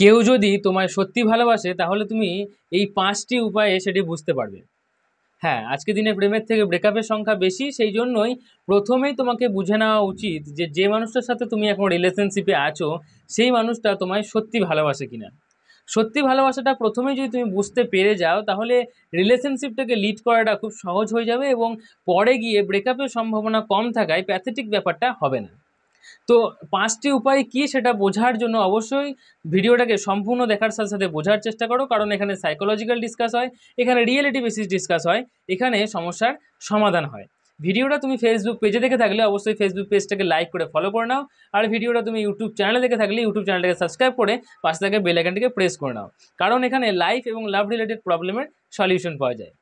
কেউ যদি তোমায় সত্যি ভালোবাসে তাহলে তুমি এই পাঁচটি উপায়ে সেটি বুঝতে পারবে হ্যাঁ আজকে দিনে প্রেমের থেকে ব্রেকআপের সংখ্যা বেশি সেই জন্যই প্রথমেই তোমাকে বুঝে নেওয়া উচিত যে যে মানুষটার সাথে তুমি এখন রিলেশনশিপে আছো সেই মানুষটা তোমায় সত্যি ভালোবাসে কিনা সত্যি ভালোবাসাটা প্রথমেই যদি তুমি বুঝতে পেরে যাও তাহলে রিলেশনশিপটাকে লিড করাটা খুব সহজ হয়ে যাবে এবং পরে গিয়ে ব্রেকআপের সম্ভাবনা কম থাকায় প্যাথেটিক ব্যাপারটা হবে না তো পাঁচটি উপায় কি সেটা বোঝার জন্য অবশ্যই ভিডিওটাকে সম্পূর্ণ দেখার সাথে সাথে বোঝার চেষ্টা করো কারণ এখানে সাইকোলজিক্যাল ডিসকাস হয় এখানে রিয়েলিটি বেসিস ডিসকাস হয় এখানে সমস্যার সমাধান হয় ভিডিওটা তুমি ফেসবুক পেজে দেখে থাকলে অবশ্যই ফেসবুক পেজটাকে লাইক করে ফলো করে নাও আর ভিডিওটা তুমি ইউটিউব চ্যানেলে দেখে থাকলে ইউটিউব চ্যানেলটাকে সাবস্ক্রাইব করে পাশে থেকে বেলাইকানটিকে প্রেস করে নাও কারণ এখানে লাইফ এবং লাভ রিলেটেড প্রবলেমের সলিউশন পাওয়া যায়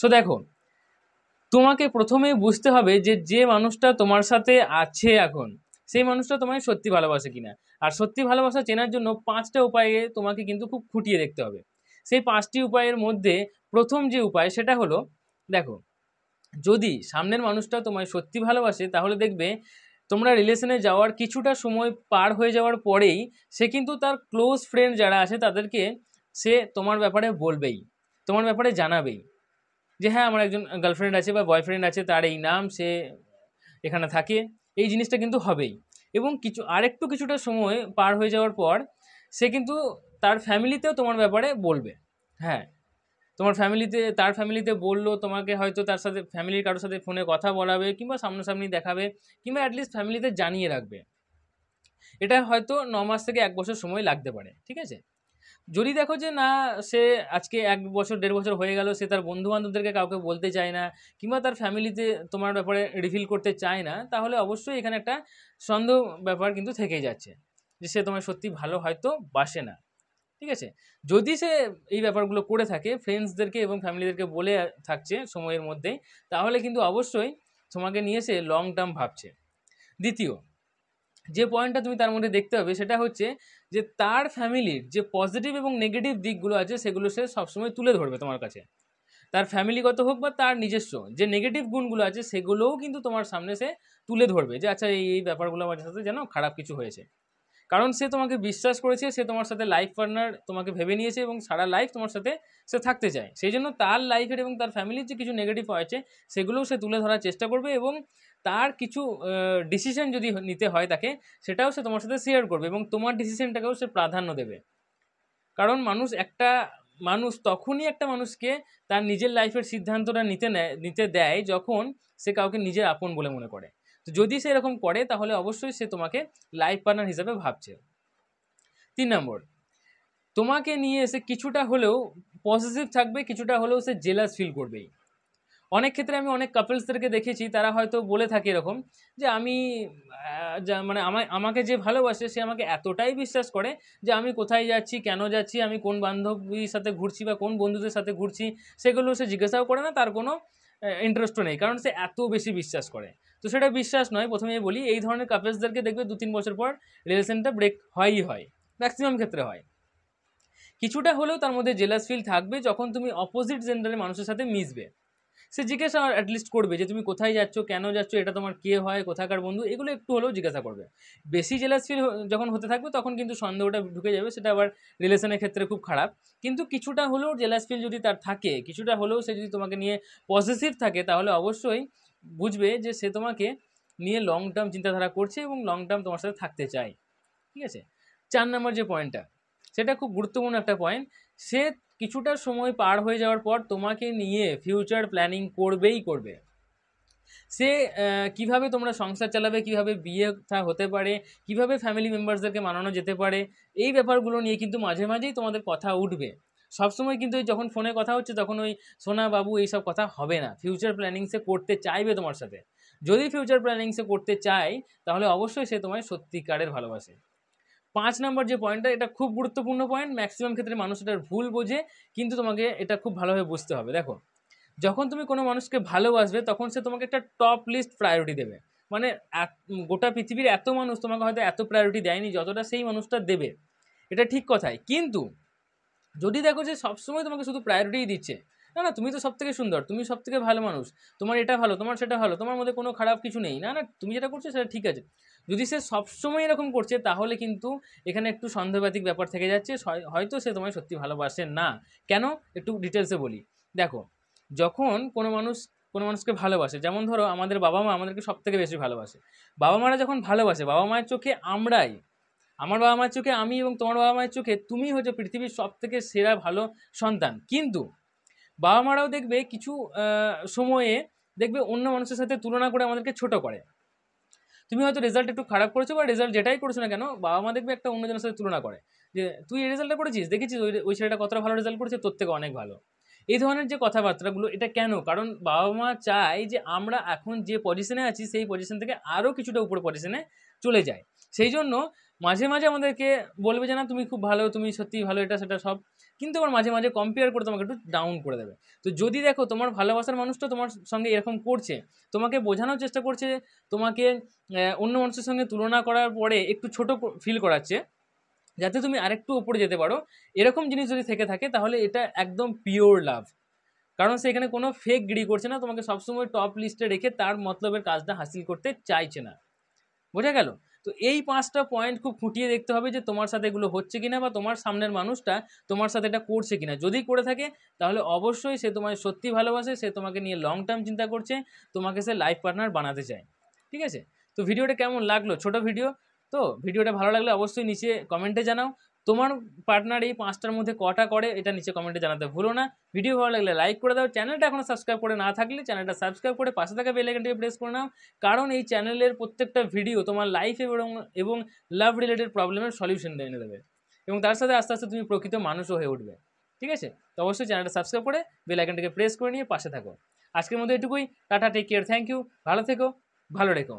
সো দেখো তোমাকে প্রথমে বুঝতে হবে যে যে মানুষটা তোমার সাথে আছে এখন সেই মানুষটা তোমায় সত্যি ভালোবাসে কিনা আর সত্যি ভালোবাসা চেনার জন্য পাঁচটা উপায়ে তোমাকে কিন্তু খুব খুঁটিয়ে দেখতে হবে সেই পাঁচটি উপায়ের মধ্যে প্রথম যে উপায় সেটা হলো দেখো যদি সামনের মানুষটা তোমায় সত্যি ভালোবাসে তাহলে দেখবে তোমরা রিলেশনে যাওয়ার কিছুটা সময় পার হয়ে যাওয়ার পরেই সে কিন্তু তার ক্লোজ ফ্রেন্ড যারা আছে তাদেরকে সে তোমার ব্যাপারে বলবেই তোমার ব্যাপারে জানাবেই যে হ্যাঁ আমার একজন গার্লফ্রেন্ড আছে বা বয়ফ্রেন্ড আছে তার এই নাম সে এখানে থাকে এই জিনিসটা কিন্তু হবেই এবং কিছু আরেকটু কিছুটা সময় পার হয়ে যাওয়ার পর সে কিন্তু তার ফ্যামিলিতেও তোমার ব্যাপারে বলবে হ্যাঁ তোমার ফ্যামিলিতে তার ফ্যামিলিতে বললো তোমাকে হয়তো তার সাথে ফ্যামিলির কারোর সাথে ফোনে কথা বলাবে কিংবা সামনাসামনি দেখাবে কিংবা অ্যাটলিস্ট ফ্যামিলিতে জানিয়ে রাখবে এটা হয়তো ন মাস থেকে এক বছর সময় লাগতে পারে ঠিক আছে যদি দেখো যে না সে আজকে এক বছর দেড় বছর হয়ে গেল সে তার বন্ধু বান্ধবদেরকে কাউকে বলতে চায় না কিংবা তার ফ্যামিলিতে তোমার ব্যাপারে রিভিল করতে চায় না তাহলে অবশ্যই এখানে একটা সন্দেহ ব্যাপার কিন্তু থেকেই যাচ্ছে যে সে তোমার সত্যি ভালো হয়তো বাসে না ঠিক আছে যদি সে এই ব্যাপারগুলো করে থাকে ফ্রেন্ডসদেরকে এবং ফ্যামিলিদেরকে বলে থাকছে সময়ের মধ্যেই তাহলে কিন্তু অবশ্যই তোমাকে নিয়ে সে লং টার্ম ভাবছে দ্বিতীয় যে পয়েন্টটা তুমি তার মধ্যে দেখতে হবে সেটা হচ্ছে যে তার ফ্যামিলির যে পজিটিভ এবং নেগেটিভ দিকগুলো আছে সেগুলো সে সবসময় তুলে ধরবে তোমার কাছে তার ফ্যামিলিগত হোক বা তার নিজস্ব যে নেগেটিভ গুণগুলো আছে সেগুলোও কিন্তু তোমার সামনে সে তুলে ধরবে যে আচ্ছা এই এই ব্যাপারগুলো আমার সাথে যেন খারাপ কিছু হয়েছে কারণ সে তোমাকে বিশ্বাস করেছে সে তোমার সাথে লাইফ পার্টনার তোমাকে ভেবে নিয়েছে এবং সারা লাইফ তোমার সাথে সে থাকতে চায় সেই জন্য তার লাইফের এবং তার ফ্যামিলির যে কিছু নেগেটিভ হয়েছে সেগুলোও সে তুলে ধরার চেষ্টা করবে এবং তার কিছু ডিসিশন যদি নিতে হয় তাকে সেটাও সে তোমার সাথে শেয়ার করবে এবং তোমার ডিসিশনটাকেও সে প্রাধান্য দেবে কারণ মানুষ একটা মানুষ তখনই একটা মানুষকে তার নিজের লাইফের সিদ্ধান্তটা নিতে নেয় নিতে দেয় যখন সে কাউকে নিজের আপন বলে মনে করে তো যদি সে এরকম করে তাহলে অবশ্যই সে তোমাকে লাইফ পার্টনার হিসাবে ভাবছে তিন নম্বর তোমাকে নিয়ে এসে কিছুটা হলেও পজিটিভ থাকবে কিছুটা হলেও সে জেলাস ফিল করবেই অনেক ক্ষেত্রে আমি অনেক কাপলসদেরকে দেখেছি তারা হয়তো বলে থাকে এরকম যে আমি মানে আমাকে যে ভালোবাসে সে আমাকে এতটাই বিশ্বাস করে যে আমি কোথায় যাচ্ছি কেন যাচ্ছি আমি কোন বান্ধবীর সাথে ঘুরছি বা কোন বন্ধুদের সাথে ঘুরছি সেগুলো সে জিজ্ঞাসাও করে না তার কোনো ইন্টারেস্টও নেই কারণ সে এত বেশি বিশ্বাস করে তো সেটা বিশ্বাস নয় প্রথমে বলি এই ধরনের কাপলসদেরকে দেখবে দু তিন বছর পর রিলেশনটা ব্রেক হয়ই হয় ম্যাক্সিমাম ক্ষেত্রে হয় কিছুটা হলেও তার মধ্যে জেলাস ফিল থাকবে যখন তুমি অপোজিট জেন্ডারের মানুষের সাথে মিশবে সে জিজ্ঞাসা অ্যাটলিস্ট করবে যে তুমি কোথায় যাচ্ছ কেন যাচ্ছ এটা তোমার কে হয় কোথাকার বন্ধু এগুলো একটু হলেও জিজ্ঞাসা করবে বেশি জেলাস ফিল যখন হতে থাকবে তখন কিন্তু সন্দেহটা ঢুকে যাবে সেটা আবার রিলেশনের ক্ষেত্রে খুব খারাপ কিন্তু কিছুটা হলেও জেলাস ফিল যদি তার থাকে কিছুটা হলেও সে যদি তোমাকে নিয়ে পজিটিভ থাকে তাহলে অবশ্যই বুঝবে যে সে তোমাকে নিয়ে লং টার্ম চিন্তাধারা করছে এবং লং টার্ম তোমার সাথে থাকতে চায় ঠিক আছে চার নম্বর যে পয়েন্টটা সেটা খুব গুরুত্বপূর্ণ একটা পয়েন্ট সে কিছুটা সময় পার হয়ে যাওয়ার পর তোমাকে নিয়ে ফিউচার প্ল্যানিং করবেই করবে সে কিভাবে তোমরা সংসার চালাবে কিভাবে বিয়ে হতে পারে কিভাবে ফ্যামিলি মেম্বার্সদেরকে মানানো যেতে পারে এই ব্যাপারগুলো নিয়ে কিন্তু মাঝে মাঝেই তোমাদের কথা উঠবে সবসময় কিন্তু যখন ফোনে কথা হচ্ছে তখন ওই সোনা বাবু এইসব কথা হবে না ফিউচার প্ল্যানিংসে করতে চাইবে তোমার সাথে যদি ফিউচার প্ল্যানিংসে করতে চায় তাহলে অবশ্যই সে তোমায় সত্যিকারের ভালোবাসে পাঁচ নম্বর যে পয়েন্টটা এটা খুব গুরুত্বপূর্ণ পয়েন্ট ম্যাক্সিমাম ক্ষেত্রে মানুষ এটা ভুল বোঝে কিন্তু তোমাকে এটা খুব ভালোভাবে বুঝতে হবে দেখো যখন তুমি কোনো মানুষকে ভালোবাসবে তখন সে তোমাকে একটা টপ লিস্ট প্রায়োরিটি দেবে মানে গোটা পৃথিবীর এত মানুষ তোমাকে হয়তো এত প্রায়োরিটি দেয়নি যতটা সেই মানুষটা দেবে এটা ঠিক কথাই কিন্তু যদি দেখো যে সবসময় তোমাকে শুধু প্রায়োরিটি দিচ্ছে না না তুমি তো সব থেকে সুন্দর তুমি সব থেকে ভালো মানুষ তোমার এটা ভালো তোমার সেটা ভালো তোমার মধ্যে কোনো খারাপ কিছু নেই না না তুমি যেটা করছো সেটা ঠিক আছে যদি সে সবসময় এরকম করছে তাহলে কিন্তু এখানে একটু সন্দেহবাতিক ব্যাপার থেকে যাচ্ছে হয়তো সে তোমায় সত্যি ভালোবাসে না কেন একটু ডিটেলসে বলি দেখো যখন কোনো মানুষ কোনো মানুষকে ভালোবাসে যেমন ধরো আমাদের বাবা মা আমাদেরকে সব থেকে বেশি ভালোবাসে বাবা মারা যখন ভালোবাসে বাবা মায়ের চোখে আমরাই আমার বাবা মায়ের চোখে আমি এবং তোমার বাবা মায়ের চোখে তুমি হচ্ছে পৃথিবীর সব থেকে সেরা ভালো সন্তান কিন্তু বাবা মারাও দেখবে কিছু সময়ে দেখবে অন্য মানুষের সাথে তুলনা করে আমাদেরকে ছোট করে তুমি হয়তো রেজাল্ট একটু খারাপ করেছো বা রেজাল্ট যেটাই করছো না কেন বাবা মা দেখবে একটা অন্যজনের সাথে তুলনা করে যে তুই এই রেজাল্টটা করেছিস দেখেছিস ওই ওই ছেলেটা কতটা ভালো রেজাল্ট করেছে তোর থেকে অনেক ভালো এই ধরনের যে কথাবার্তাগুলো এটা কেন কারণ বাবা মা চায় যে আমরা এখন যে পজিশনে আছি সেই পজিশন থেকে আরও কিছুটা উপর পজিশনে চলে যায় সেই জন্য মাঝে মাঝে আমাদেরকে বলবে যে না তুমি খুব ভালো তুমি সত্যি ভালো এটা সেটা সব কিন্তু আবার মাঝে মাঝে কম্পেয়ার করে তোমাকে একটু ডাউন করে দেবে তো যদি দেখো তোমার ভালোবাসার মানুষটা তোমার সঙ্গে এরকম করছে তোমাকে বোঝানোর চেষ্টা করছে তোমাকে অন্য মানুষের সঙ্গে তুলনা করার পরে একটু ছোট ফিল করাচ্ছে যাতে তুমি আরেকটু ওপরে যেতে পারো এরকম জিনিস যদি থেকে থাকে তাহলে এটা একদম পিওর লাভ কারণ সেখানে কোনো ফেক গিরি করছে না তোমাকে সবসময় টপ লিস্টে রেখে তার মতলবের কাজটা হাসিল করতে চাইছে না বোঝা গেল তো এই পাঁচটা পয়েন্ট খুব খুঁটিয়ে দেখতে হবে যে তোমার সাথে এগুলো হচ্ছে কিনা বা তোমার সামনের মানুষটা তোমার সাথে এটা করছে কিনা যদি করে থাকে তাহলে অবশ্যই সে তোমায় সত্যি ভালোবাসে সে তোমাকে নিয়ে লং টার্ম চিন্তা করছে তোমাকে সে লাইফ পার্টনার বানাতে চায় ঠিক আছে তো ভিডিওটা কেমন লাগলো ছোট ভিডিও তো ভিডিওটা ভালো লাগলে অবশ্যই নিচে কমেন্টে জানাও তোমার পার্টনার এই পাঁচটার মধ্যে কটা করে এটা নিচে কমেন্টে জানাতে ভুলো না ভিডিও ভালো লাগলে লাইক করে দাও চ্যানেলটা এখনও সাবস্ক্রাইব করে না থাকলে চ্যানেলটা সাবস্ক্রাইব করে পাশে থাকা বেলাইকানটিকে প্রেস করে নাও কারণ এই চ্যানেলের প্রত্যেকটা ভিডিও তোমার লাইফ এবং এবং লাভ রিলেটেড প্রবলেমের সলিউশন এনে দেবে এবং তার সাথে আস্তে আস্তে তুমি প্রকৃত মানুষও হয়ে উঠবে ঠিক আছে তো অবশ্যই চ্যানেলটা সাবস্ক্রাইব করে বেলাইকানটিকে প্রেস করে নিয়ে পাশে থাকো আজকের মধ্যে এটুকুই tata take care thank you ভালো থেকো ভালো রেখো